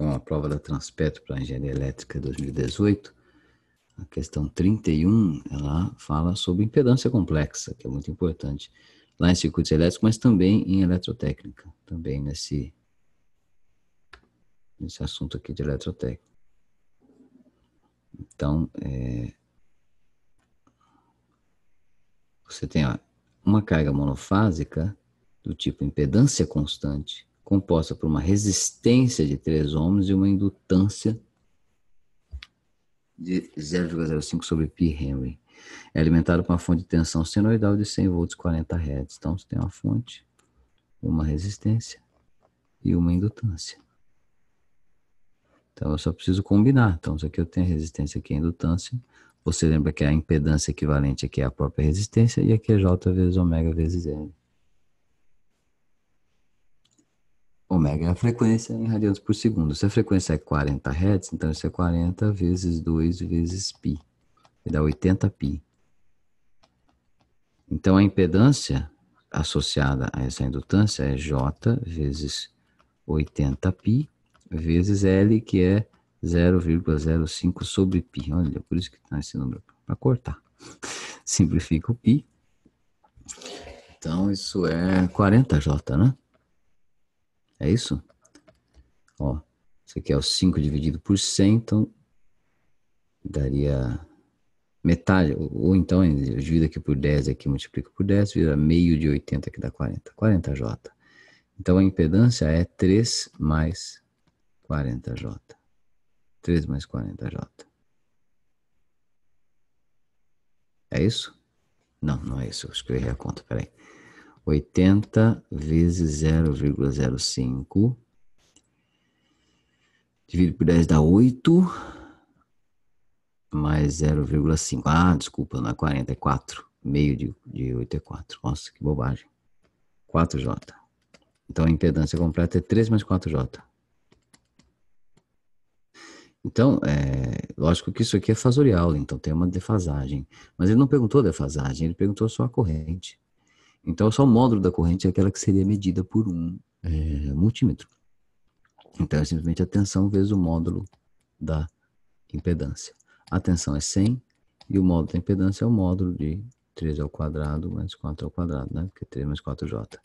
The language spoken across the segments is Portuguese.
foi uma prova da Transpetro para Engenharia Elétrica 2018. A questão 31, ela fala sobre impedância complexa, que é muito importante lá em circuitos elétricos, mas também em eletrotécnica, também nesse, nesse assunto aqui de eletrotécnica. Então, é, você tem ó, uma carga monofásica do tipo impedância constante composta por uma resistência de 3 ohms e uma indutância de 0,05 sobre π Henry. É alimentado com uma fonte de tensão senoidal de 100 volts 40 Hz. Então você tem uma fonte, uma resistência e uma indutância. Então eu só preciso combinar. Então isso aqui eu tenho a resistência aqui é a indutância. Você lembra que a impedância equivalente aqui é a própria resistência e aqui é J vezes ômega vezes L. omega é a frequência em radianos por segundo. Se a frequência é 40 Hz, então isso é 40 vezes 2 vezes π. Vai dar 80 π. Então a impedância associada a essa indutância é J vezes 80 π vezes L, que é 0,05 sobre π. Olha, por isso que está esse número, para cortar. Simplifica o π. Então, isso é 40J, né? É isso? Ó, isso aqui é o 5 dividido por 100, então daria metade, ou, então eu divido aqui por 10 aqui multiplico por 10, vira meio de 80 que dá 40, 40J. Então a impedância é 3 mais 40J. 3 mais 40J. É isso? Não, não é isso. Eu acho que eu errei a conta, peraí. 80 vezes 0,05. dividido por 10 dá 8, mais 0,5. Ah, desculpa, não é 40, é 4. Meio de, de 8 é 4. Nossa, que bobagem. 4J. Então a impedância completa é 3 mais 4J. Então, é, lógico que isso aqui é fasorial, então tem uma defasagem. Mas ele não perguntou defasagem, ele perguntou só a corrente. Então, só o módulo da corrente é aquela que seria medida por um é, multímetro. Então, é simplesmente a tensão vezes o módulo da impedância. A tensão é 100 e o módulo da impedância é o módulo de 3 ao quadrado mais 4 ao quadrado, né? Porque 3 mais 4j.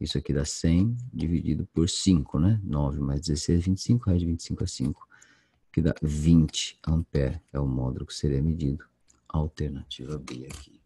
Isso aqui dá 100 dividido por 5, né? 9 mais 16 25, é raiz de 25 é 5, que dá 20 ampere. É o módulo que seria medido. alternativa B aqui.